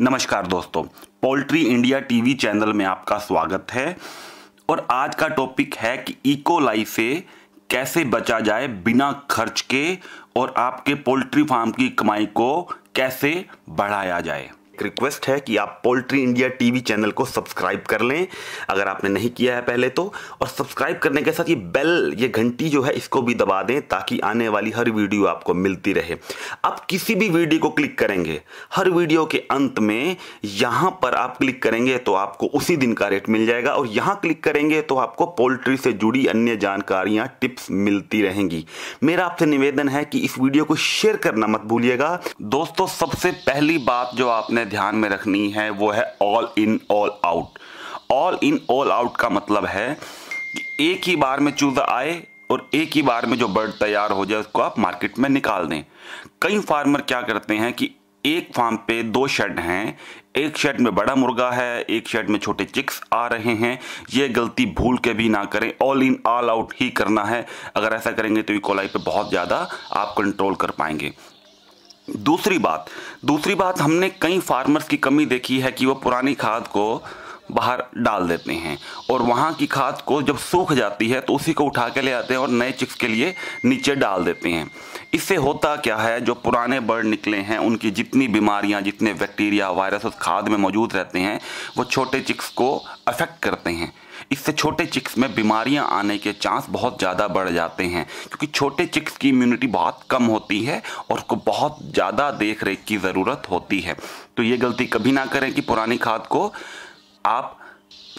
नमस्कार दोस्तों poultry India TV channel में आपका स्वागत है और आज का टॉपिक है कि लाइफ e से कैसे बचा जाए बिना खर्च के और आपके पोल्ट्री फार्म की कमाई को कैसे बढ़ाया जाए रिक्वेस्ट है कि आप पोल्ट्री इंडिया टीवी चैनल को सब्सक्राइब कर लें अगर आपने नहीं किया है पहले तो और सब्सक्राइब करने के साथ ये बेल ये घंटी जो है इसको भी दबा दें ताकि आने वाली हर वीडियो आपको मिलती रहे आप किसी भी वीडियो को क्लिक करेंगे हर वीडियो के अंत में यहाँ पर आप क्लिक करेंगे तो आपको उसी दिन का रेट मिल जाएगा और यहाँ क्लिक करेंगे तो आपको पोल्ट्री से जुड़ी अन्य जानकारियाँ टिप्स मिलती रहेंगी मेरा आपसे निवेदन है कि इस वीडियो को शेयर करना मत भूलिएगा दोस्तों सबसे पहली बात जो आपने हमें ध्यान में रखनी है वो है all in all out all in all out का मतलब है कि एक ही बार में चूजा आए और एक ही बार में जो बर्ड तैयार हो जाए उसको आप मार्केट में निकाल दें कई फार्मर क्या करते हैं कि एक फार्म पे दो शेड हैं एक शेड में बड़ा मुर्गा है एक शेड में छोटे चिक्स आ रहे हैं ये गलती भूल के भी ना करें ऑल इन ऑल आउट ही करना है अगर ऐसा करेंगे तो ये कोलाई पे बहुत ज़्यादा आप कंट्रोल कर पाएंगे दूसरी बात दूसरी बात हमने कई फार्मर्स की कमी देखी है कि वह पुरानी खाद को बाहर डाल देते हैं और वहाँ की खाद को जब सूख जाती है तो उसी को उठा के ले आते हैं और नए चिक्स के लिए नीचे डाल देते हैं इससे होता क्या है जो पुराने बर्ड निकले हैं उनकी जितनी बीमारियाँ जितने बैक्टीरिया वायरस उस खाद में मौजूद रहते हैं वो छोटे चिक्स को अफेक्ट करते हैं इससे छोटे चिक्स में बीमारियां आने के चांस बहुत ज़्यादा बढ़ जाते हैं क्योंकि छोटे चिक्स की इम्यूनिटी बहुत कम होती है और उसको बहुत ज़्यादा देख रेख की ज़रूरत होती है तो ये गलती कभी ना करें कि पुरानी खाद को आप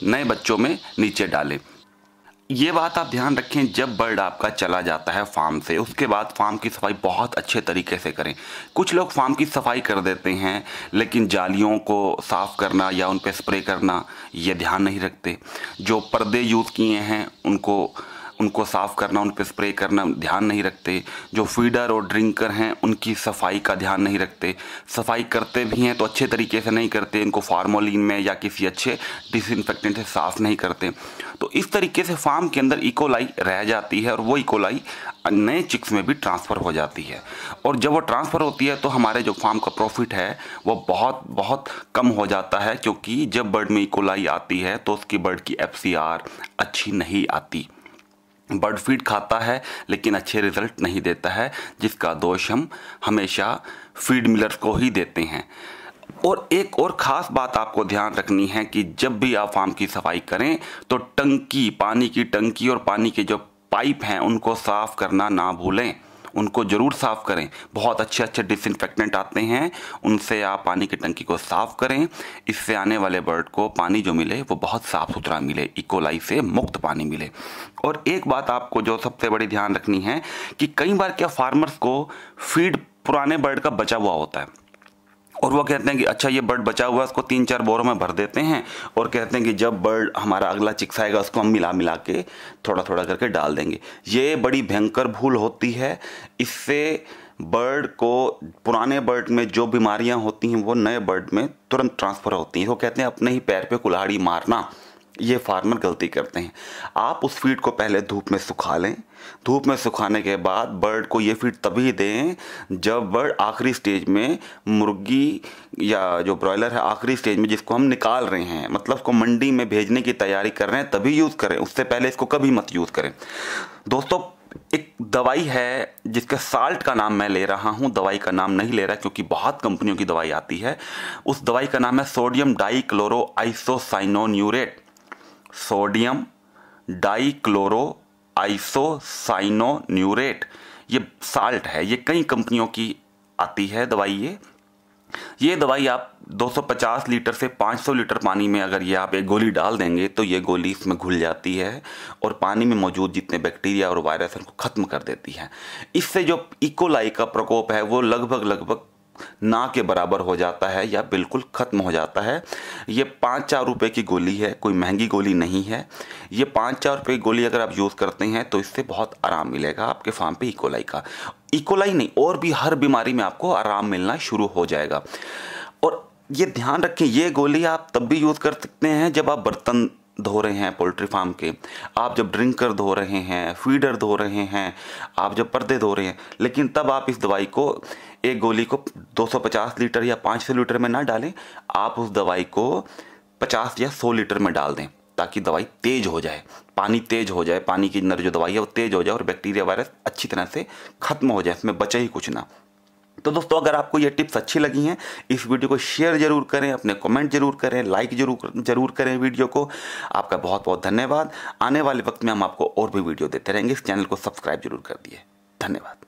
नए बच्चों में नीचे डालें ये बात आप ध्यान रखें जब बर्ड आपका चला जाता है फार्म से उसके बाद फार्म की सफाई बहुत अच्छे तरीके से करें कुछ लोग फार्म की सफाई कर देते हैं लेकिन जालियों को साफ़ करना या उन पर स्प्रे करना ये ध्यान नहीं रखते जो पर्दे यूज़ किए हैं उनको उनको साफ़ करना उन पर स्प्रे करना ध्यान नहीं रखते जो फीडर और ड्रिंकर हैं उनकी सफाई का ध्यान नहीं रखते सफाई करते भी हैं तो अच्छे तरीके से नहीं करते इनको फार्मोलिन में या किसी अच्छे डिसइनफेक्टेंट से साफ़ नहीं करते तो इस तरीके से फार्म के अंदर इकोलाई e. रह जाती है और वो इकोलाई e. नए चिक्स में भी ट्रांसफ़र हो जाती है और जब वो ट्रांसफ़र होती है तो हमारे जो फार्म का प्रॉफिट है वो बहुत बहुत कम हो जाता है क्योंकि जब बर्ड में इकोलाई e. आती है तो उसकी बर्ड की एफ अच्छी नहीं आती बर्ड फीड खाता है लेकिन अच्छे रिजल्ट नहीं देता है जिसका दोष हम हमेशा फीड मिलर्स को ही देते हैं और एक और ख़ास बात आपको ध्यान रखनी है कि जब भी आप फार्म की सफाई करें तो टंकी पानी की टंकी और पानी के जो पाइप हैं उनको साफ़ करना ना भूलें उनको ज़रूर साफ़ करें बहुत अच्छे अच्छे डिसइनफेक्टेंट आते हैं उनसे आप पानी की टंकी को साफ़ करें इससे आने वाले बर्ड को पानी जो मिले वो बहुत साफ़ सुथरा मिले इकोलाई e से मुक्त पानी मिले और एक बात आपको जो सबसे बड़ी ध्यान रखनी है कि कई बार क्या फार्मर्स को फीड पुराने बर्ड का बचा हुआ होता है और वो कहते हैं कि अच्छा ये बर्ड बचा हुआ है उसको तीन चार बोरों में भर देते हैं और कहते हैं कि जब बर्ड हमारा अगला चिक्स आएगा उसको हम मिला मिला के थोड़ा थोड़ा करके डाल देंगे ये बड़ी भयंकर भूल होती है इससे बर्ड को पुराने बर्ड में जो बीमारियां होती हैं वो नए बर्ड में तुरंत ट्रांसफ़र होती हैं वो कहते हैं अपने ही पैर पे कुल्हाड़ी मारना ये फार्मर गलती करते हैं आप उस फीड को पहले धूप में सुखा लें धूप में सुखाने के बाद बर्ड को ये फीड तभी दें जब बर्ड आखिरी स्टेज में मुर्गी या जो ब्रॉयलर है आखिरी स्टेज में जिसको हम निकाल रहे हैं मतलब उसको मंडी में भेजने की तैयारी कर रहे हैं तभी यूज़ करें उससे पहले इसको कभी मत यूज़ करें दोस्तों एक दवाई है जिसके साल्ट का नाम मैं ले रहा हूँ दवाई का नाम नहीं ले रहा क्योंकि बहुत कंपनियों की दवाई आती है उस दवाई का नाम है sodium dichloroisocyanurate sodium dichloroisocyanurate ये साल्ट है ये कई कंपनियों की आती है दवाई ये ये दवाई आप 250 लीटर से 500 लीटर पानी में अगर ये आप एक गोली डाल देंगे तो ये गोली इसमें घुल जाती है और पानी में मौजूद जितने बैक्टीरिया और वायरस उनको ख़त्म कर देती है इससे जो इकोलाई e. का प्रकोप है वो लगभग लगभग ना के बराबर हो जाता है या बिल्कुल ख़त्म हो जाता है ये पाँच चार रुपए की गोली है कोई महंगी गोली नहीं है ये पाँच चार रुपए की गोली अगर आप यूज़ करते हैं तो इससे बहुत आराम मिलेगा आपके फार्म पे इकोलाई e का इकोलाई e नहीं और भी हर बीमारी में आपको आराम मिलना शुरू हो जाएगा और ये ध्यान रखें ये गोली आप तब भी यूज़ कर सकते हैं जब आप बर्तन धो रहे हैं पोल्ट्री फार्म के आप जब ड्रिंकर धो रहे हैं फीडर धो रहे हैं आप जब पर्दे धो रहे हैं लेकिन तब आप इस दवाई को एक गोली को 250 लीटर या 500 लीटर में ना डालें आप उस दवाई को 50 या 100 लीटर में डाल दें ताकि दवाई तेज हो जाए पानी तेज हो जाए पानी के अंदर जो दवाई है वो तेज हो जाए और बैक्टीरिया वायरस अच्छी तरह से खत्म हो जाए इसमें बचे ही कुछ ना तो दोस्तों अगर आपको ये टिप्स अच्छी लगी हैं इस वीडियो को शेयर जरूर करें अपने कमेंट जरूर करें लाइक जरूर जरूर करें वीडियो को आपका बहुत बहुत धन्यवाद आने वाले वक्त में हम आपको और भी वीडियो देते रहेंगे इस चैनल को सब्सक्राइब जरूर कर दिए धन्यवाद